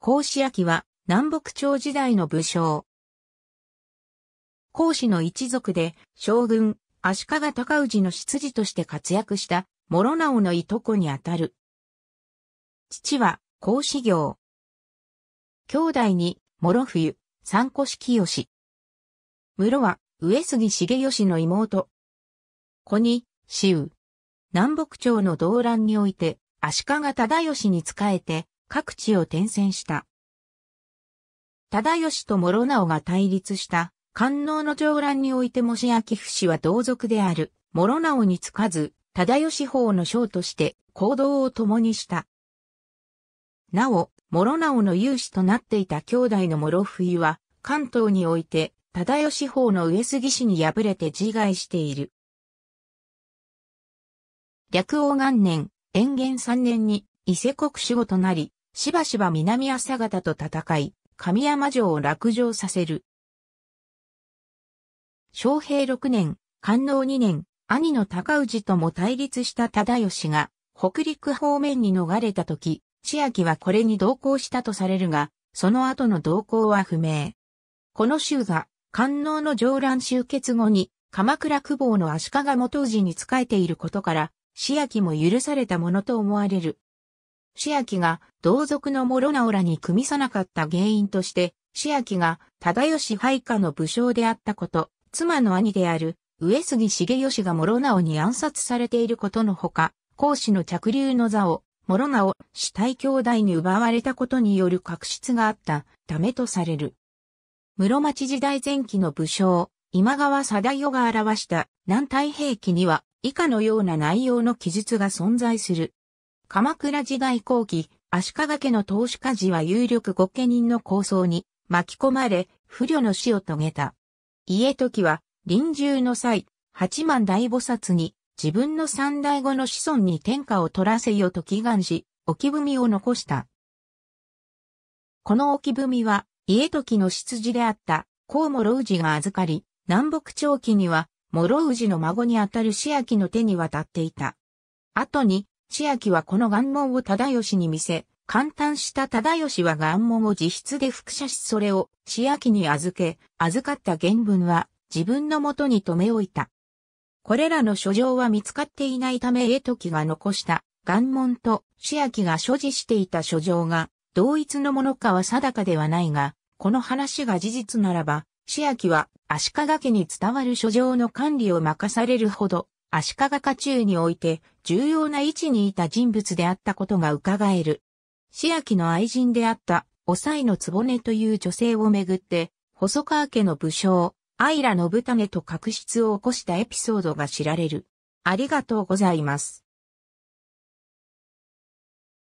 孔子明は南北朝時代の武将。孔子の一族で将軍、足利尊氏の執事として活躍した諸直のいとこにあたる。父は孔子行。兄弟に諸冬、三式義。室は上杉茂義の妹。子に、周。南北朝の動乱において、足利忠義に仕えて、各地を転戦した。忠義と諸直が対立した官能の長乱においてもし秋伏氏は同族である諸直につかず、忠義法の将として行動を共にした。なお、諸直の勇士となっていた兄弟の諸冬は、関東において、忠義法の上杉氏に敗れて自害している。略王元年、延元三年に、伊勢国守護となり、しばしば南朝方と戦い、神山城を落城させる。昌平6年、官能2年、兄の高氏とも対立した忠義が、北陸方面に逃れた時、千秋はこれに同行したとされるが、その後の動向は不明。この州が、官能の上乱集結後に、鎌倉久保の足利元氏に仕えていることから、千秋も許されたものと思われる。シアキが同族の諸オラに組みさなかった原因として、シアキが忠義配下の武将であったこと、妻の兄である上杉茂義が諸オに暗殺されていることのほか、孔子の着流の座を、諸オ、死体兄弟に奪われたことによる確執があったためとされる。室町時代前期の武将、今川貞代が表した南太平記には以下のような内容の記述が存在する。鎌倉時代後期、足利家の投資家事は有力御家人の構想に巻き込まれ、不慮の死を遂げた。家時は、臨終の際、八幡大菩薩に、自分の三代後の子孫に天下を取らせよと祈願し、置き文を残した。この置き文は、家時の執事であった、高諸氏が預かり、南北朝期には、諸氏の孫にあたる志明の手に渡っていた。後に、千秋はこの願文を忠義に見せ、簡単した忠義は願文を自筆で複写しそれを千秋に預け、預かった原文は自分のもとに留め置いた。これらの書状は見つかっていないため江時が残した願文と千秋が所持していた書状が同一のものかは定かではないが、この話が事実ならば、千秋は足利家に伝わる書状の管理を任されるほど足利家中において重要な位置にいた人物であったことが伺える。市秋の愛人であったおさいのつぼねという女性をめぐって、細川家の武将、アイラのぶたねと確執を起こしたエピソードが知られる。ありがとうございます。